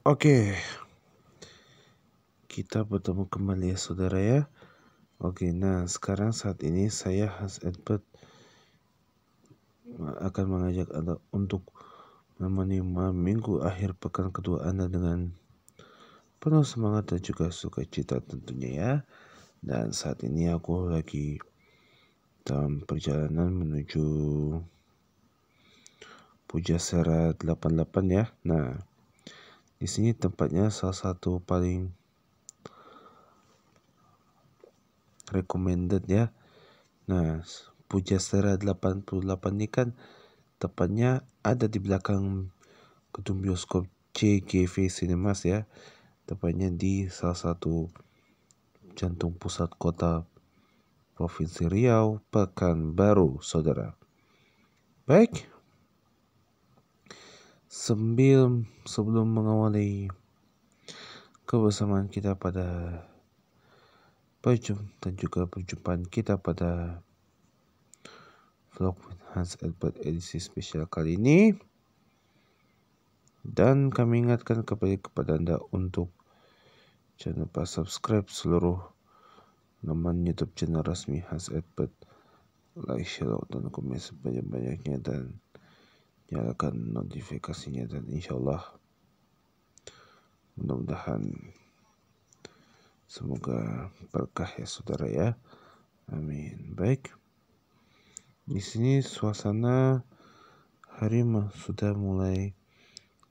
Oke. Kita bertemu kembali ya saudara ya. Oke, nah sekarang saat ini saya Hans Edward akan mengajak Anda untuk menerima minggu akhir pekan kedua Anda dengan penuh semangat dan juga sukacita tentunya ya. Dan saat ini aku lagi dalam perjalanan menuju Puja Pujasera 88 ya. Nah, di sini tempatnya salah satu paling recommended ya nah Puja sera 88 ini kan tepatnya ada di belakang gedung bioskop CGV Cinemas ya tepatnya di salah satu jantung pusat kota Provinsi Riau Pekanbaru saudara baik Sebelum sebelum mengawali kebersamaan kita pada perjum dan juga perjumpaan kita pada vlog Hans Albert edisi spesial kali ini dan kami ingatkan kembali kepada Anda untuk jangan lupa subscribe seluruh laman YouTube channel resmi Hans Albert like, share, dan komen sebanyak-banyaknya dan nyalakan notifikasinya dan insya Allah mudah-mudahan semoga berkah ya saudara ya amin baik di sini suasana hari sudah mulai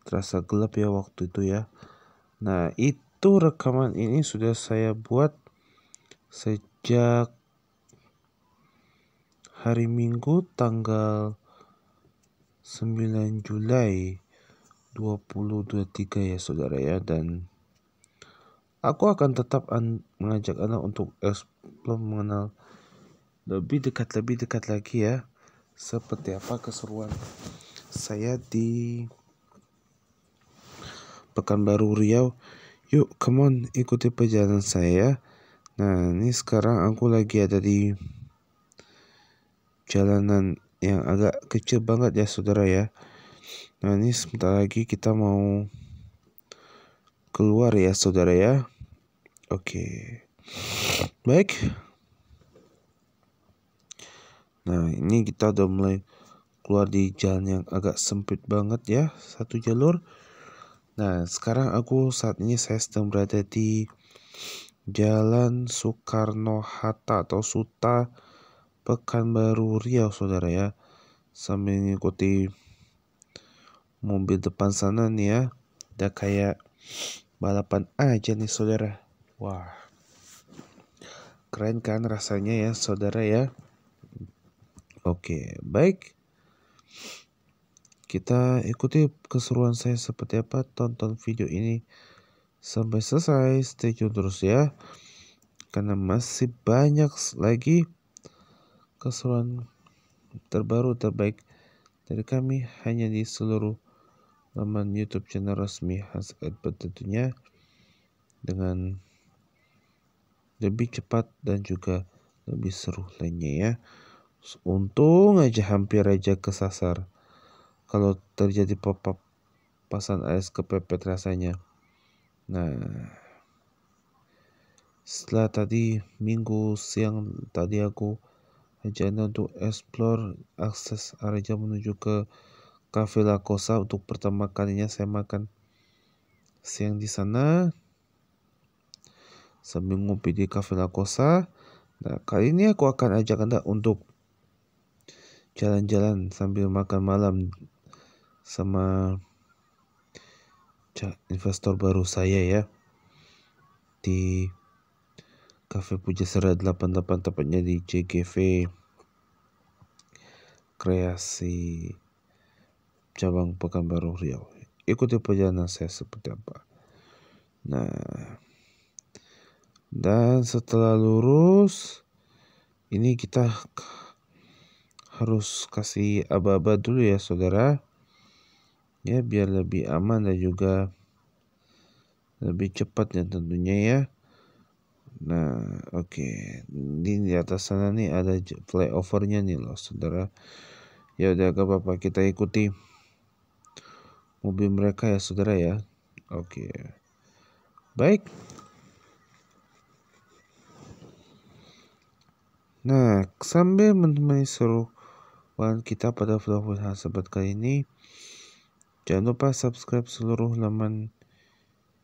terasa gelap ya waktu itu ya nah itu rekaman ini sudah saya buat sejak hari Minggu tanggal 9 Julai 2023 ya saudara ya dan aku akan tetap an mengajak anak untuk eksplor mengenal lebih dekat lebih dekat lagi ya seperti apa keseruan saya di Pekanbaru Riau yuk come on ikuti perjalanan saya ya. nah ini sekarang aku lagi ada di jalanan yang agak kecil banget ya saudara ya nah ini sebentar lagi kita mau keluar ya saudara ya oke baik nah ini kita udah mulai keluar di jalan yang agak sempit banget ya satu jalur nah sekarang aku saat ini saya sedang berada di Jalan Soekarno Hatta atau Suta Pekanbaru Riau saudara ya sambil mengikuti mobil depan sana nih ya udah kayak balapan aja nih saudara wah keren kan rasanya ya saudara ya oke baik kita ikuti keseruan saya seperti apa tonton video ini sampai selesai stay tune terus ya karena masih banyak lagi keseruan terbaru terbaik dari kami hanya di seluruh laman YouTube channel resmi Hans Edward tentunya dengan lebih cepat dan juga lebih seru lainnya ya. Untung aja hampir aja kesasar. Kalau terjadi pop-up pasan AS kepepet rasanya. Nah, setelah tadi minggu siang tadi aku agenda untuk explore akses area menuju ke Cafe La Cosa untuk pertama kalinya saya makan siang di sana sambil ngopi di Cafe La Cosa. Nah, kali ini aku akan ajak Anda untuk jalan-jalan sambil makan malam sama investor baru saya ya di Cafe Pujasera 88 tepatnya di JGV Kreasi Cabang Pekanbaru Riau. Ikuti perjalanan saya seperti apa. Nah, dan setelah lurus ini kita harus kasih aba-aba dulu ya saudara ya biar lebih aman dan juga lebih cepat ya tentunya ya Nah, oke. Okay. Ini di atas sana nih ada flyovernya nih loh, saudara. Ya udah gak apa-apa kita ikuti mobil mereka ya, saudara ya. Oke. Okay. Baik. Nah, sambil menemani seruan kita pada vlog sahabat kali ini, jangan lupa subscribe seluruh laman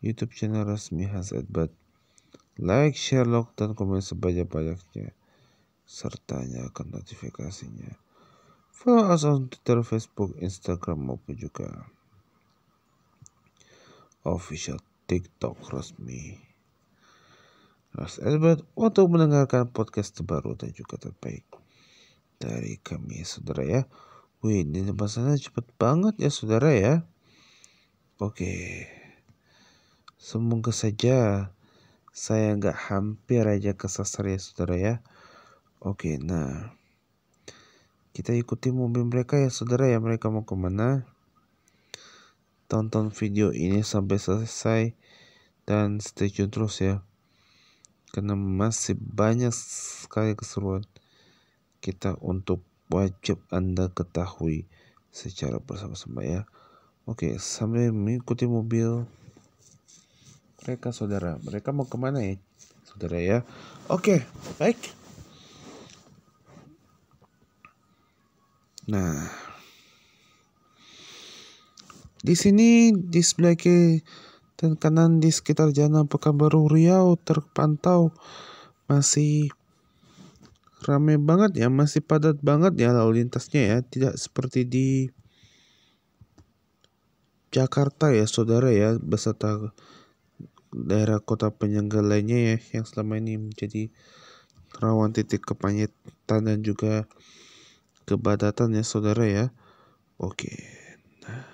YouTube channel resmi Hazard like, share, like dan komen sebanyak-banyaknya, serta nyalakan notifikasinya. Follow us on Twitter, Facebook, Instagram maupun juga official TikTok resmi. Ras Elbert untuk mendengarkan podcast terbaru dan juga terbaik dari kami saudara ya. Wih ini pasannya cepet banget ya saudara ya. Oke. Semoga saja saya nggak hampir aja kesasar ya saudara ya oke nah kita ikuti mobil mereka ya saudara ya mereka mau kemana tonton video ini sampai selesai dan stay tune terus ya karena masih banyak sekali keseruan kita untuk wajib anda ketahui secara bersama-sama ya oke sambil mengikuti mobil mereka saudara mereka mau kemana ya saudara ya oke okay, baik nah di sini di sebelah dan kanan di sekitar jalan Pekanbaru Riau terpantau masih rame banget ya, masih padat banget ya lalu lintasnya ya, tidak seperti di Jakarta ya saudara ya beserta daerah kota penyangga lainnya ya yang selama ini menjadi rawan titik kepadatan dan juga kebadatan ya saudara ya. Oke. Nah.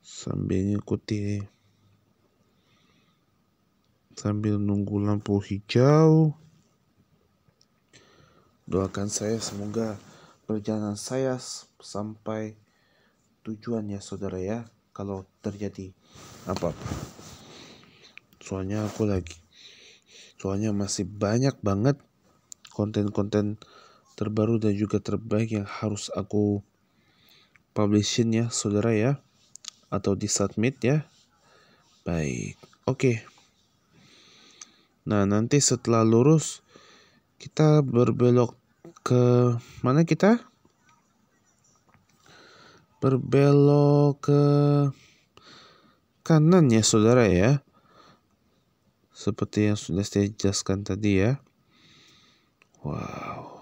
Sambil ngikuti sambil nunggu lampu hijau doakan saya semoga perjalanan saya sampai tujuan ya saudara ya kalau terjadi apa-apa soalnya aku lagi soalnya masih banyak banget konten-konten terbaru dan juga terbaik yang harus aku publishin ya saudara ya atau di submit ya baik oke okay. nah nanti setelah lurus kita berbelok ke mana kita berbelok ke kanan ya saudara ya. Seperti yang sudah saya jelaskan tadi ya. Wow.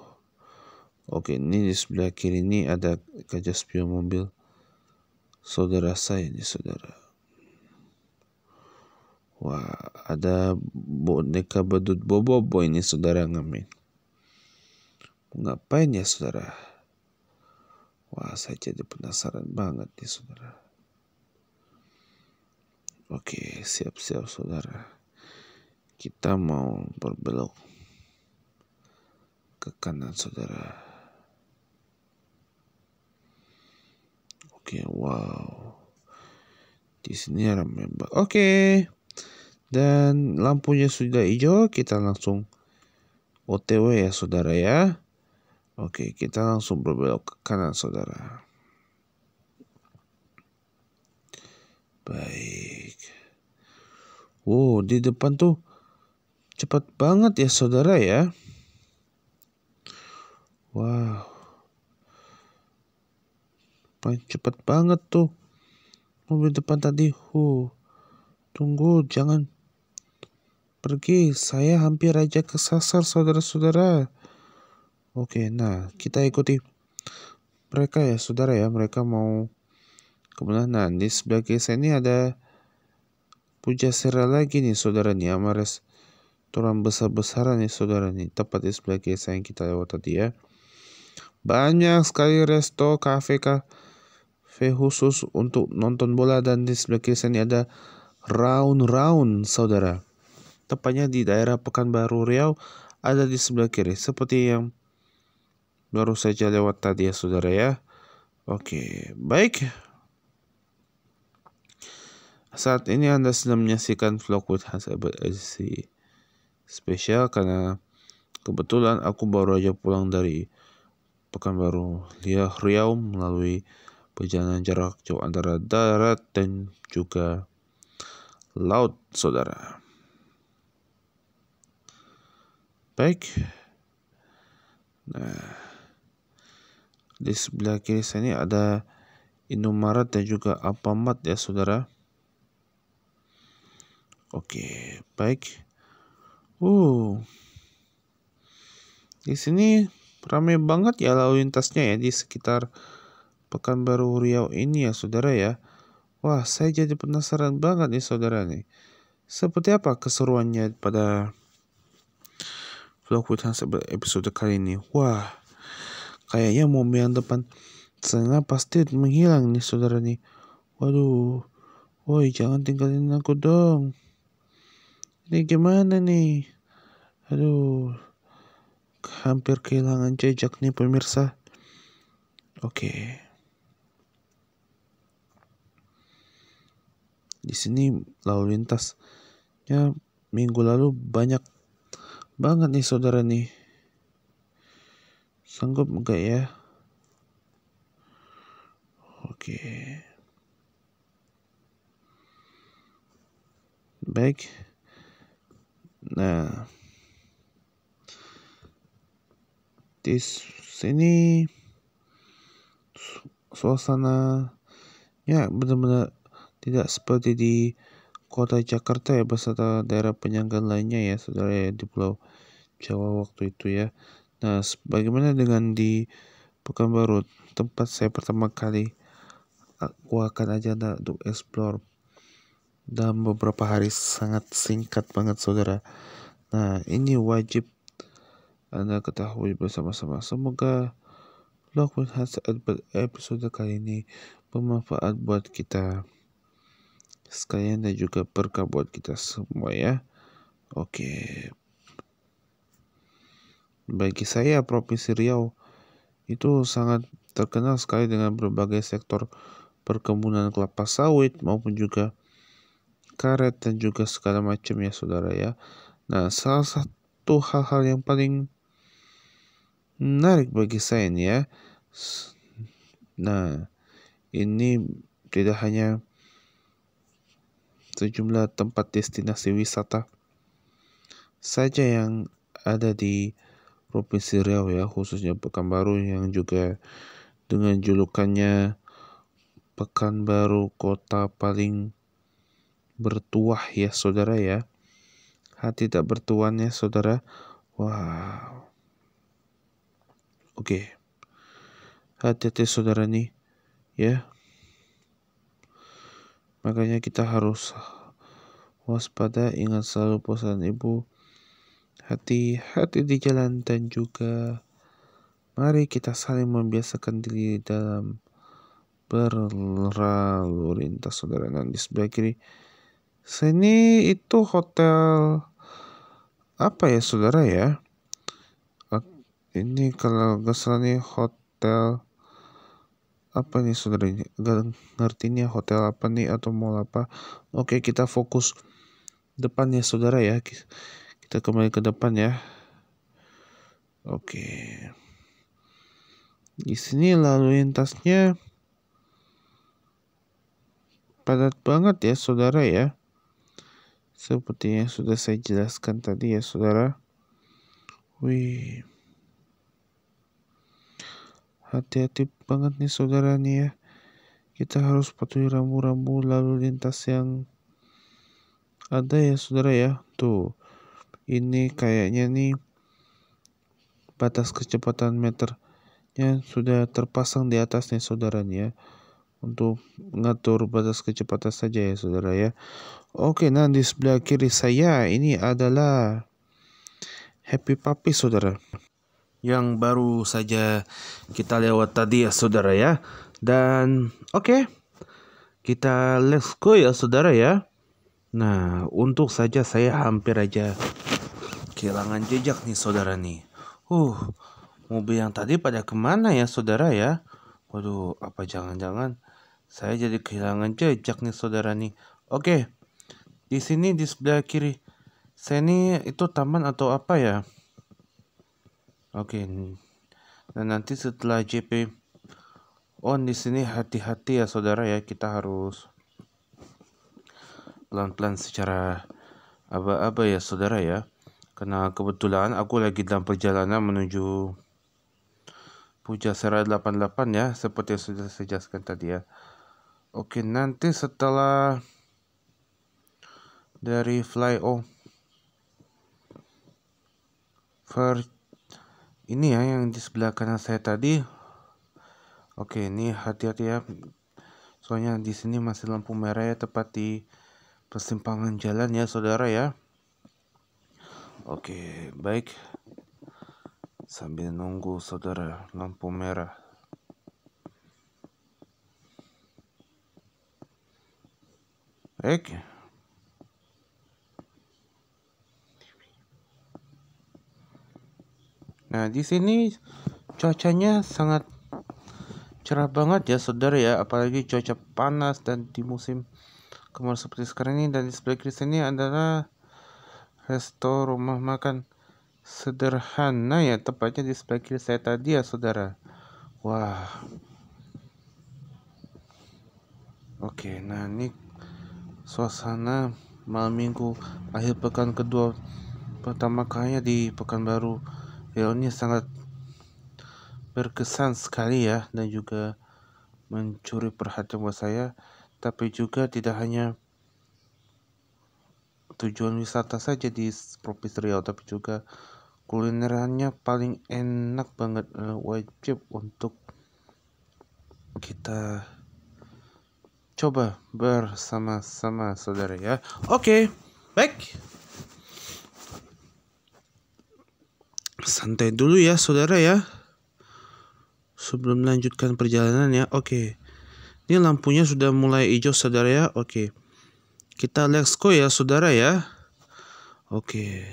Oke, ini di sebelah kiri ini ada kaca spion mobil saudara saya ini saudara. Wah, ada boneka bedut boy ini saudara ngamen. Ngapain ya saudara? Wah, saya jadi penasaran banget nih, saudara. Oke, siap-siap, saudara. Kita mau berbelok ke kanan, saudara. Oke, wow. Di sini ramai banget. Oke. Dan lampunya sudah hijau, kita langsung OTW ya, saudara ya. Oke, kita langsung berbelok ke kanan, saudara. Baik. Wow, di depan tuh cepat banget ya, saudara ya. Wow. Paling cepat banget tuh mobil depan tadi. Huh. Tunggu, jangan pergi. Saya hampir aja kesasar saudara-saudara. Oke, nah kita ikuti mereka ya saudara ya, mereka mau kemana? nah di sebelah kiri saya ini ada puja sera lagi nih saudara nih Amares turun besar-besaran nih saudara nih tepat di sebelah kiri saya yang kita lewat tadi ya banyak sekali resto kafe kafe khusus untuk nonton bola dan di sebelah kiri saya ini ada round round saudara tepatnya di daerah Pekanbaru Riau ada di sebelah kiri seperti yang baru saja lewat tadi ya saudara ya. Oke, baik. Saat ini Anda sedang menyaksikan vlog with Hans Ebert SC spesial karena kebetulan aku baru aja pulang dari Pekanbaru Riau melalui perjalanan jarak jauh antara darat dan juga laut, saudara. Baik. Nah, di sebelah kiri saya ini ada Indomaret dan juga Alfamart ya saudara. Oke, baik. Uh. Di sini ramai banget ya lalu lintasnya ya di sekitar Pekanbaru Riau ini ya saudara ya. Wah, saya jadi penasaran banget nih saudara nih. Seperti apa keseruannya pada vlog episode kali ini? Wah, Kayaknya mobil yang depan setengah pasti menghilang nih saudara nih. Waduh, woi jangan tinggalin aku dong. Ini gimana nih? Aduh, hampir kehilangan jejak nih pemirsa. Oke. Di sini lalu lintasnya minggu lalu banyak banget nih saudara nih Sanggup enggak ya? Oke. Baik. Nah. Di sini suasana ya benar-benar tidak seperti di kota Jakarta ya beserta daerah penyangga lainnya ya saudara ya di pulau Jawa waktu itu ya Nah, bagaimana dengan di Pekanbaru, tempat saya pertama kali? Aku akan aja untuk explore dalam beberapa hari sangat singkat banget saudara. Nah, ini wajib Anda ketahui bersama-sama. Semoga lakukan saat episode kali ini bermanfaat buat kita sekalian dan juga berkah buat kita semua ya. Oke. Okay. Bagi saya, Provinsi Riau itu sangat terkenal sekali dengan berbagai sektor perkebunan kelapa sawit maupun juga karet dan juga segala macam ya saudara ya. Nah, salah satu hal-hal yang paling menarik bagi saya ini ya. Nah, ini tidak hanya sejumlah tempat destinasi wisata saja yang ada di Provinsi Riau ya, khususnya Pekanbaru yang juga dengan julukannya Pekanbaru kota paling bertuah ya saudara ya. Hati tak bertuan ya saudara. Wow. Oke. Hati-hati saudara nih ya. Makanya kita harus waspada ingat selalu pesan ibu hati-hati di jalan dan juga mari kita saling membiasakan diri dalam berlalu lintas saudara nah di sebelah kiri sini itu hotel apa ya saudara ya ini kalau gak salah ini hotel apa nih saudara ini ngerti nih hotel apa nih atau mall apa oke kita fokus depannya saudara ya kita kembali ke depan ya. Oke. Di sini lalu lintasnya padat banget ya saudara ya. Seperti yang sudah saya jelaskan tadi ya saudara. Wih. Hati-hati banget nih saudara nih ya. Kita harus patuhi rambu-rambu lalu lintas yang ada ya saudara ya. Tuh ini kayaknya nih batas kecepatan meternya sudah terpasang di atas nih saudaranya ya. untuk mengatur batas kecepatan saja ya saudara ya oke nah di sebelah kiri saya ini adalah happy puppy saudara yang baru saja kita lewat tadi ya saudara ya dan oke kita let's go ya saudara ya nah untuk saja saya hampir aja kehilangan jejak nih saudara nih. Huh, mobil yang tadi pada kemana ya saudara ya? Waduh, apa jangan-jangan saya jadi kehilangan jejak nih saudara nih. Oke, di sini di sebelah kiri. Saya ini itu taman atau apa ya? Oke, dan nah nanti setelah JP on di sini hati-hati ya saudara ya kita harus pelan-pelan secara apa-apa ya saudara ya karena kebetulan aku lagi dalam perjalanan menuju Pujasera 88 ya seperti yang sudah saya jelaskan tadi ya oke nanti setelah dari flyover ini ya yang di sebelah kanan saya tadi oke ini hati-hati ya soalnya di sini masih lampu merah ya tepat di persimpangan jalan ya saudara ya Oke, baik. Sambil nunggu saudara lampu merah. Baik. Nah, di sini cuacanya sangat cerah banget ya saudara ya apalagi cuaca panas dan di musim kemarau seperti sekarang ini dan di sebelah kiri sini adalah resto rumah makan sederhana ya tepatnya di sebelah kiri saya tadi ya saudara wah oke nah ini suasana malam minggu akhir pekan kedua pertama kalinya di Pekanbaru ya ini sangat berkesan sekali ya dan juga mencuri perhatian buat saya tapi juga tidak hanya tujuan wisata saja di Provinsi Riau tapi juga kulinerannya paling enak banget eh, wajib untuk kita coba bersama-sama saudara ya oke okay, baik santai dulu ya saudara ya sebelum melanjutkan perjalanan ya oke okay. ini lampunya sudah mulai hijau saudara ya oke okay. Kita let's go ya saudara ya. Oke.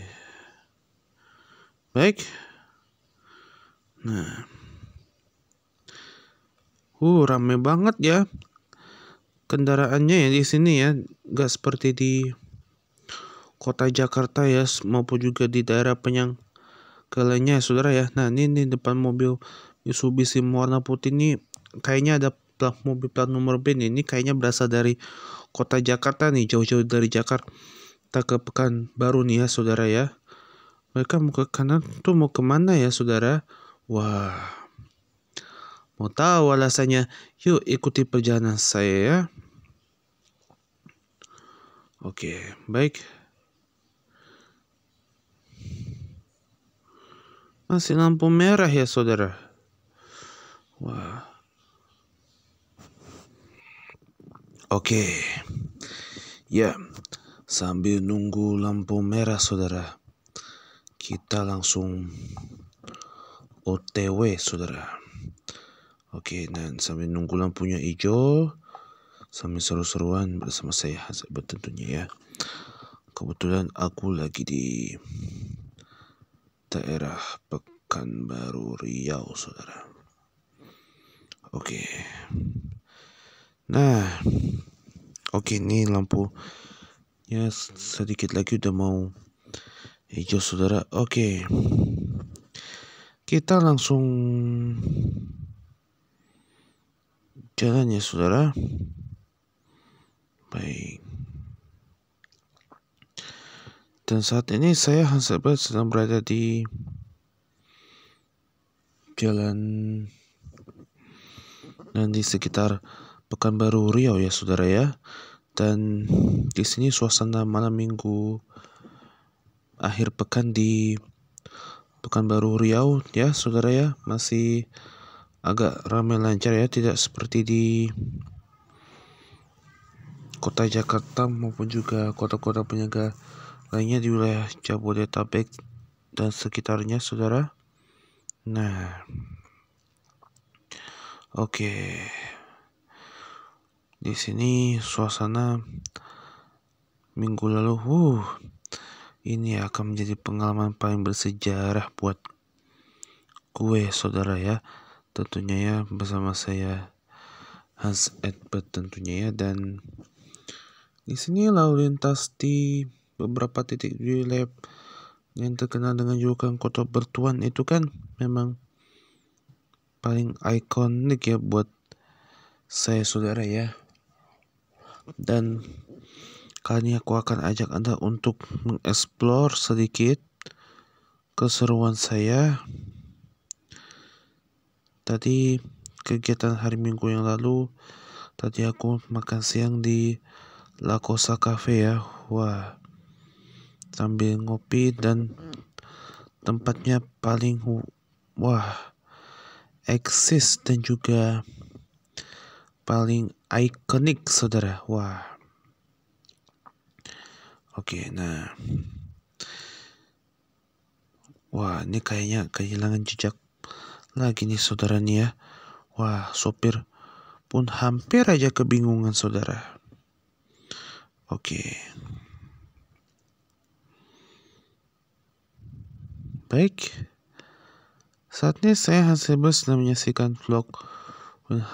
Baik. Nah. Uh, rame banget ya kendaraannya ya di sini ya. Gak seperti di kota Jakarta ya maupun juga di daerah penyang ya, saudara ya. Nah ini, ini depan mobil Mitsubishi warna putih ini kayaknya ada plat mobil plat nomor B ini kayaknya berasal dari kota Jakarta nih jauh-jauh dari Jakarta ke pekan baru nih ya saudara ya mereka mau ke kanan tuh mau kemana ya saudara wah mau tahu alasannya yuk ikuti perjalanan saya ya oke baik masih lampu merah ya saudara wah Oke. Okay. Ya. Sambil nunggu lampu merah Saudara. Kita langsung OTW Saudara. Oke, okay, dan sambil nunggu lampunya hijau sambil seru-seruan bersama saya Hazab, tentunya ya. Kebetulan aku lagi di daerah Pekanbaru Riau Saudara. Oke. Okay. Nah, oke ini lampunya sedikit lagi udah mau hijau saudara. Oke, kita langsung jalan ya saudara. Baik. Dan saat ini saya Hans Albert sedang berada di jalan dan di sekitar Pekanbaru Riau ya saudara ya. Dan di sini suasana malam minggu akhir pekan di Pekanbaru Riau ya saudara ya masih agak ramai lancar ya tidak seperti di kota Jakarta maupun juga kota-kota penyangga lainnya di wilayah Jabodetabek dan sekitarnya saudara. Nah. Oke. Okay. Di sini suasana minggu lalu, uh, ini akan menjadi pengalaman paling bersejarah buat kue saudara ya. Tentunya ya bersama saya Hans Edbert tentunya ya dan di sini lalu lintas di beberapa titik di lab yang terkenal dengan julukan kota bertuan itu kan memang paling ikonik ya buat saya saudara ya dan kali ini aku akan ajak Anda untuk mengeksplor sedikit keseruan saya tadi kegiatan hari minggu yang lalu tadi aku makan siang di Lakosa Cafe ya wah sambil ngopi dan tempatnya paling wah eksis dan juga paling ikonik saudara. Wah. Oke, nah. Wah, ini kayaknya kehilangan jejak lagi nih saudara nih ya. Wah, sopir pun hampir aja kebingungan saudara. Oke. Baik. saat ini saya hasil bus menyaksikan vlog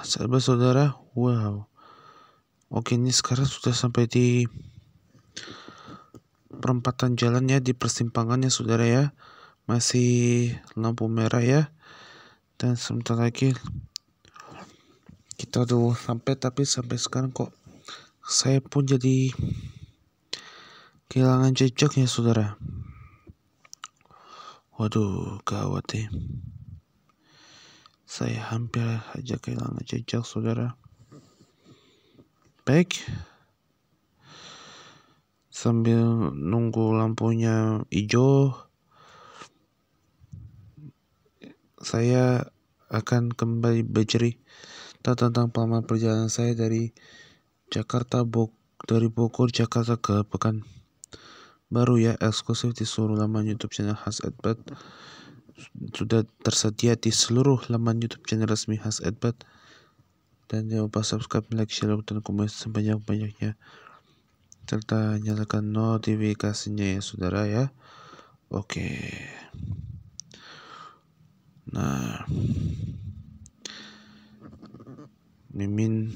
sahabat saudara wow oke ini sekarang sudah sampai di perempatan jalan ya di persimpangan ya saudara ya masih lampu merah ya dan sebentar lagi kita tuh sampai tapi sampai sekarang kok saya pun jadi kehilangan jejak ya saudara waduh gawat ya saya hampir aja kehilangan jejak saudara. Baik. Sambil nunggu lampunya hijau, saya akan kembali bercerita tentang pengalaman perjalanan saya dari Jakarta Bok dari Bogor Jakarta ke Pekan baru ya eksklusif di seluruh laman YouTube channel Has sudah tersedia di seluruh laman YouTube channel resmi Khas Edbat dan jangan lupa subscribe, like, share, dan komen sebanyak-banyaknya serta nyalakan notifikasinya ya saudara ya oke nah Mimin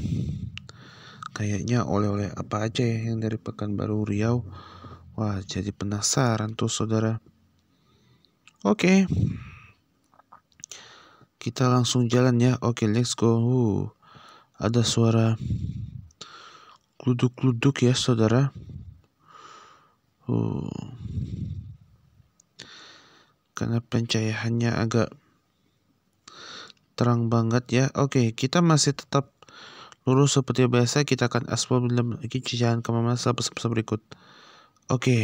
kayaknya oleh-oleh apa aja ya yang dari Pekanbaru Riau wah jadi penasaran tuh saudara Oke. Okay. Kita langsung jalan ya. Oke, okay, let's go. Uh, ada suara kluduk-kluduk ya, saudara. Uh. Karena pencahayaannya agak terang banget ya. Oke, okay, kita masih tetap lurus seperti biasa. Kita akan aspal lagi jalan ke masa berikut. Oke. Okay.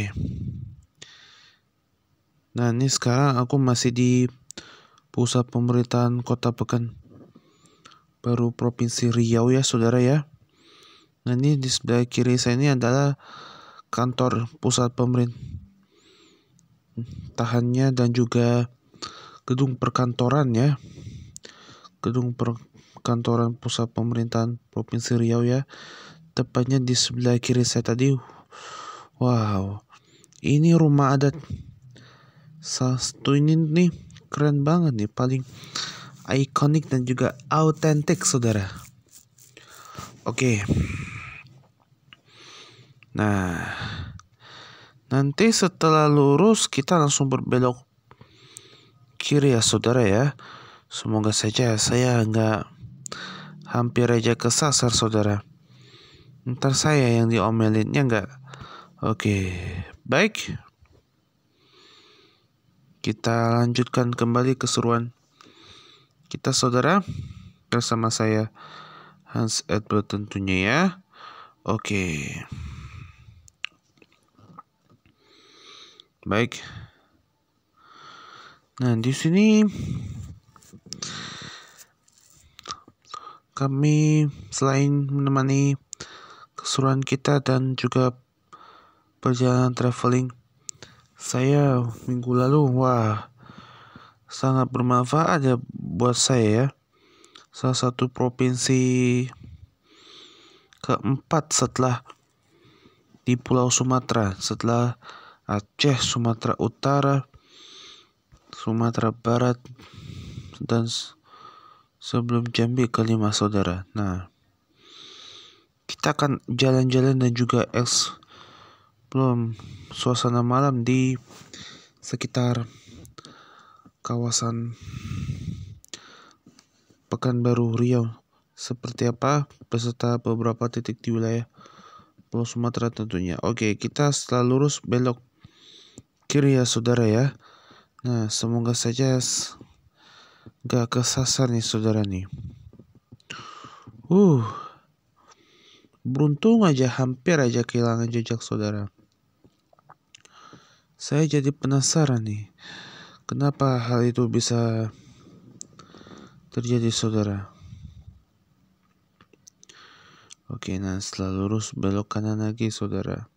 Nah ini sekarang aku masih di pusat pemerintahan kota Pekan baru provinsi Riau ya saudara ya. Nah ini di sebelah kiri saya ini adalah kantor pusat pemerintahannya dan juga gedung perkantoran ya. Gedung perkantoran pusat pemerintahan provinsi Riau ya. Tepatnya di sebelah kiri saya tadi. Wow. Ini rumah adat satu ini nih keren banget nih paling ikonik dan juga autentik saudara oke nah nanti setelah lurus kita langsung berbelok kiri ya saudara ya semoga saja saya nggak hampir aja kesasar saudara ntar saya yang diomelinnya nggak oke baik kita lanjutkan kembali keseruan kita saudara bersama saya Hans Edward tentunya ya. Oke. Baik. Nah, di sini kami selain menemani keseruan kita dan juga perjalanan traveling saya minggu lalu wah sangat bermanfaat ya buat saya ya salah satu provinsi keempat setelah di Pulau Sumatera setelah Aceh, Sumatera Utara, Sumatera Barat dan sebelum Jambi kelima saudara. Nah, kita akan jalan-jalan dan juga eks belum suasana malam di sekitar kawasan Pekanbaru Riau seperti apa beserta beberapa titik di wilayah Pulau Sumatera tentunya. Oke, kita setelah lurus belok kiri ya saudara ya. Nah, semoga saja gak kesasar nih saudara nih. Uh, beruntung aja hampir aja kehilangan jejak saudara. Saya jadi penasaran nih, kenapa hal itu bisa terjadi saudara. Oke, nah setelah lurus belok kanan lagi saudara.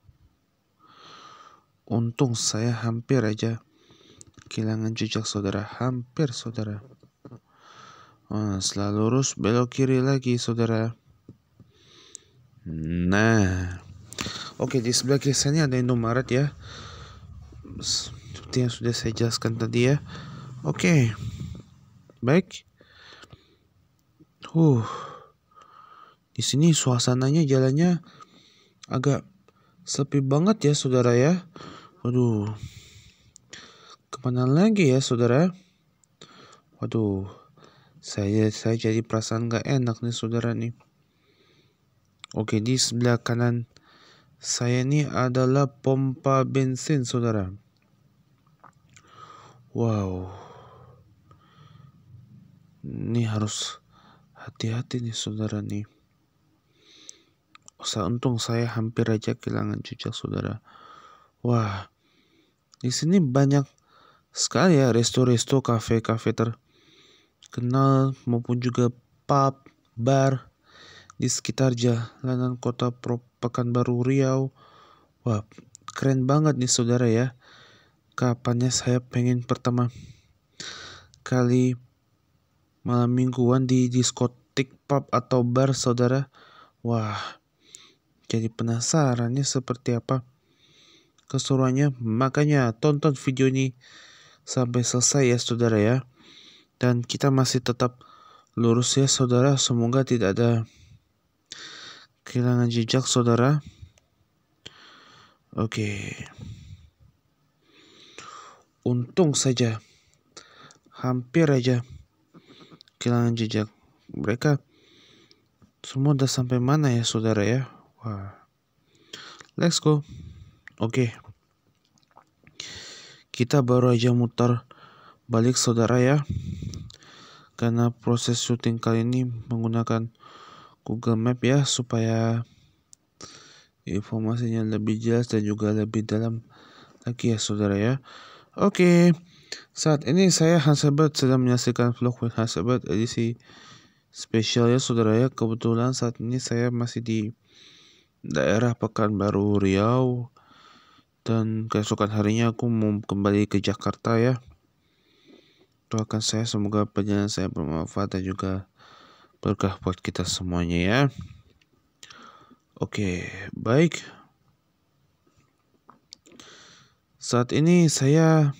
Untung saya hampir aja kehilangan jejak saudara, hampir saudara. Nah, setelah lurus belok kiri lagi saudara. Nah, oke di sebelah kiri saya ada Indomaret ya seperti yang sudah saya jelaskan tadi ya. Oke. Okay. Baik. Huh. Di sini suasananya jalannya agak sepi banget ya saudara ya. Waduh. Kemana lagi ya saudara? Waduh. Saya saya jadi perasaan gak enak nih saudara nih. Oke, di sebelah kanan saya ini adalah pompa bensin saudara. Wow. Ini harus hati-hati nih saudara nih. Usah untung saya hampir aja kehilangan jejak saudara. Wah, di sini banyak sekali ya resto-resto, kafe-kafe terkenal maupun juga pub, bar di sekitar jalanan kota Pekanbaru Riau. Wah, keren banget nih saudara ya kapannya saya pengen pertama kali malam mingguan di diskotik pub atau bar saudara wah jadi penasarannya seperti apa keseruannya makanya tonton video ini sampai selesai ya saudara ya dan kita masih tetap lurus ya saudara semoga tidak ada kehilangan jejak saudara oke okay. Untung saja, hampir aja kehilangan jejak. Mereka semua udah sampai mana ya saudara ya? Wah, let's go. Oke, okay. kita baru aja mutar balik saudara ya. Karena proses syuting kali ini menggunakan Google Map ya supaya informasinya lebih jelas dan juga lebih dalam lagi ya saudara ya. Oke, okay. saat ini saya Hansabat sedang menyaksikan vlog with Hansabat edisi spesial ya saudara ya. Kebetulan saat ini saya masih di daerah Pekanbaru Riau dan keesokan harinya aku mau kembali ke Jakarta ya. Doakan saya semoga perjalanan saya bermanfaat dan juga berkah buat kita semuanya ya. Oke, okay, baik. Saat ini saya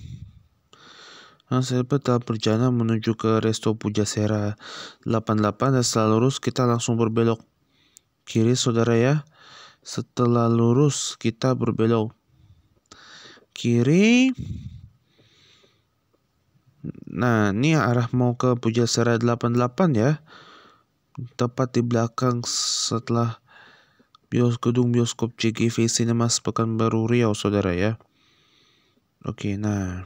saya tetap berjalan menuju ke Resto Puja Pujasera 88 dan setelah lurus kita langsung berbelok kiri saudara ya. Setelah lurus kita berbelok kiri. Nah, ini arah mau ke Puja Pujasera 88 ya. Tepat di belakang setelah bios gedung bioskop CGV sepekan Pekanbaru Riau saudara ya. Oke, nah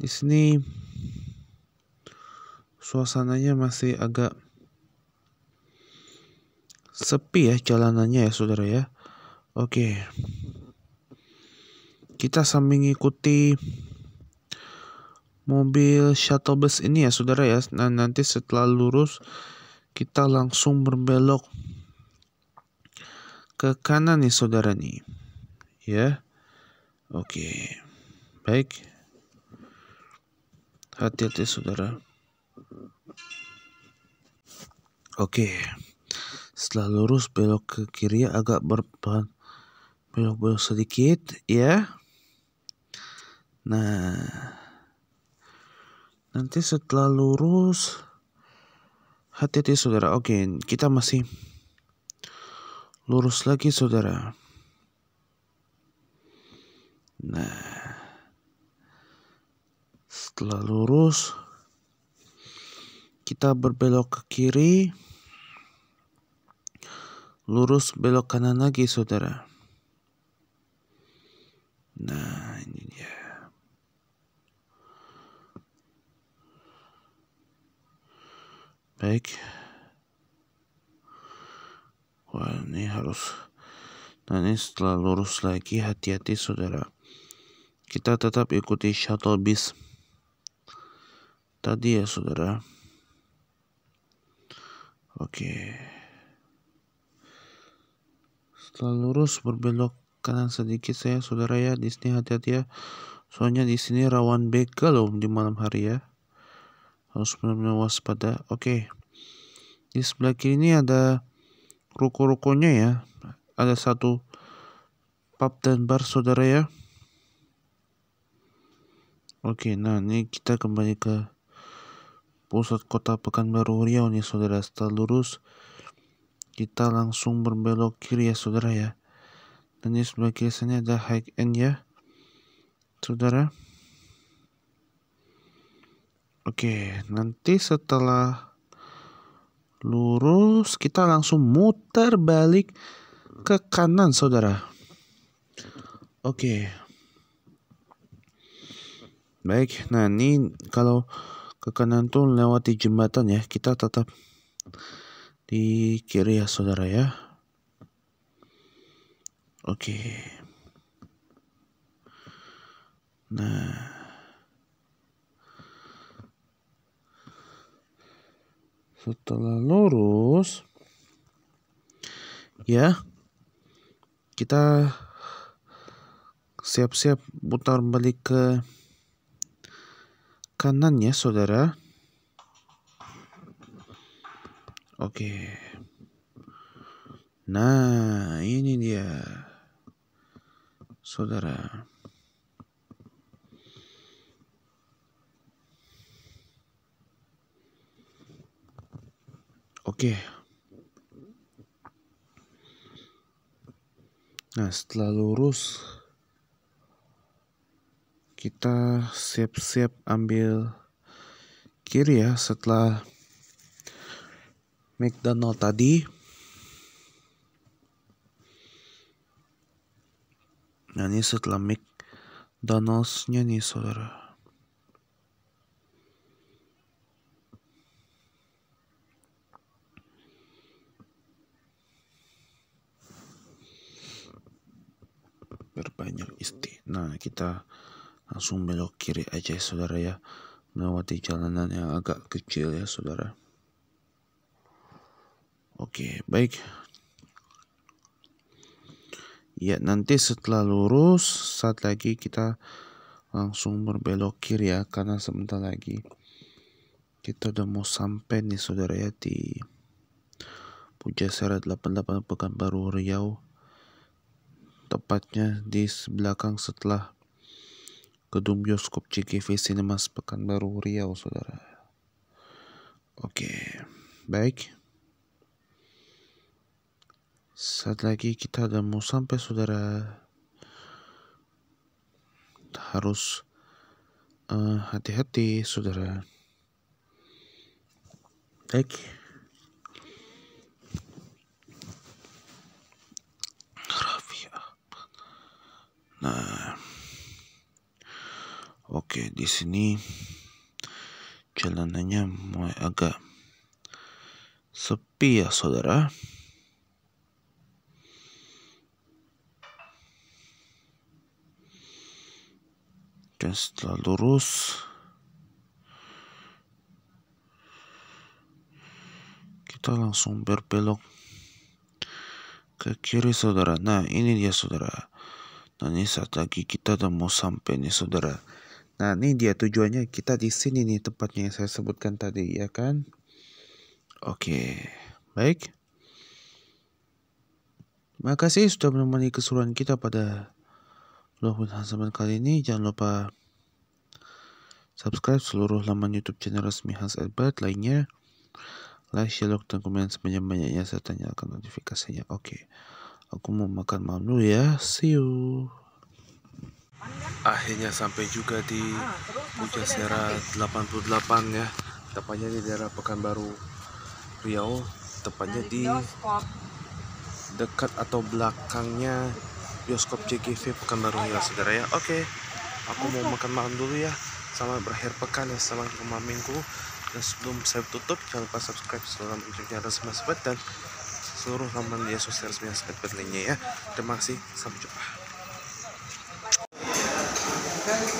di sini suasananya masih agak sepi ya jalanannya ya saudara ya. Oke, kita sambil mengikuti mobil shuttle bus ini ya saudara ya. Nah nanti setelah lurus kita langsung berbelok ke kanan nih saudara nih, ya. Oke, baik. Hati-hati saudara. Oke, setelah lurus belok ke kiri agak berpan belok-belok sedikit ya. Nah, nanti setelah lurus hati-hati saudara. Oke, kita masih lurus lagi saudara. Nah, setelah lurus, kita berbelok ke kiri, lurus belok kanan lagi, saudara. Nah, ini dia. Baik. Wah, ini harus. Nah, ini setelah lurus lagi, hati-hati, saudara kita tetap ikuti shuttle bis tadi ya saudara oke setelah lurus berbelok kanan sedikit saya saudara ya di sini hati-hati ya soalnya di sini rawan begal loh di malam hari ya harus benar-benar waspada oke di sebelah kiri ini ada ruko-rukonya ya ada satu pub dan bar saudara ya Oke, nah ini kita kembali ke pusat kota Pekanbaru Riau nih saudara. Setelah lurus, kita langsung berbelok kiri ya saudara ya. Dan ini sebelah kiri ada high end ya, saudara. Oke, nanti setelah lurus kita langsung muter balik ke kanan saudara. Oke. Baik, nah ini kalau ke kanan tuh lewati jembatan ya, kita tetap di kiri ya saudara ya. Oke. Nah. Setelah lurus ya kita siap-siap putar balik ke kanannya saudara oke nah ini dia saudara Oke. Nah, setelah lurus kita siap-siap ambil kiri ya setelah McDonald tadi. Nah ini setelah McDonald's-nya nih saudara. berbanyak isti. Nah, kita langsung belok kiri aja saudara ya melewati jalanan yang agak kecil ya saudara oke baik ya nanti setelah lurus saat lagi kita langsung berbelok kiri ya karena sebentar lagi kita udah mau sampai nih saudara ya di Pujasera 88 Pekanbaru Riau tepatnya di belakang setelah gedung bioskop CGV Cinemas Pekanbaru Riau, saudara. Oke, baik. Saat lagi kita ada mau sampai, saudara. Harus eh, hati-hati, saudara. Baik. Nah, di sini jalanannya mulai agak sepi ya saudara. Dan setelah lurus kita langsung berbelok ke kiri saudara. Nah ini dia saudara. Nah ini saat lagi kita udah mau sampai nih saudara. Nah, ini dia tujuannya kita di sini nih tempatnya yang saya sebutkan tadi, ya kan? Oke, baik. Makasih sudah menemani keseruan kita pada vlog Hansaman kali ini. Jangan lupa subscribe seluruh laman YouTube channel resmi Hans Albert lainnya. Like, share, dan komen sebanyak-banyaknya serta nyalakan notifikasinya. Oke, aku mau makan malam dulu ya. See you akhirnya sampai juga di Puja sejarah 88 ya tepatnya di daerah Pekanbaru Riau tepatnya di dekat atau belakangnya bioskop JGV Pekanbaru Riau ya, saudara ya oke aku mau makan malam dulu ya sama berakhir pekan ya sama rumah minggu dan sebelum saya tutup jangan lupa subscribe selamat mencuci ada semua dan seluruh laman di sosial resmi yang saya lainnya ya terima kasih sampai jumpa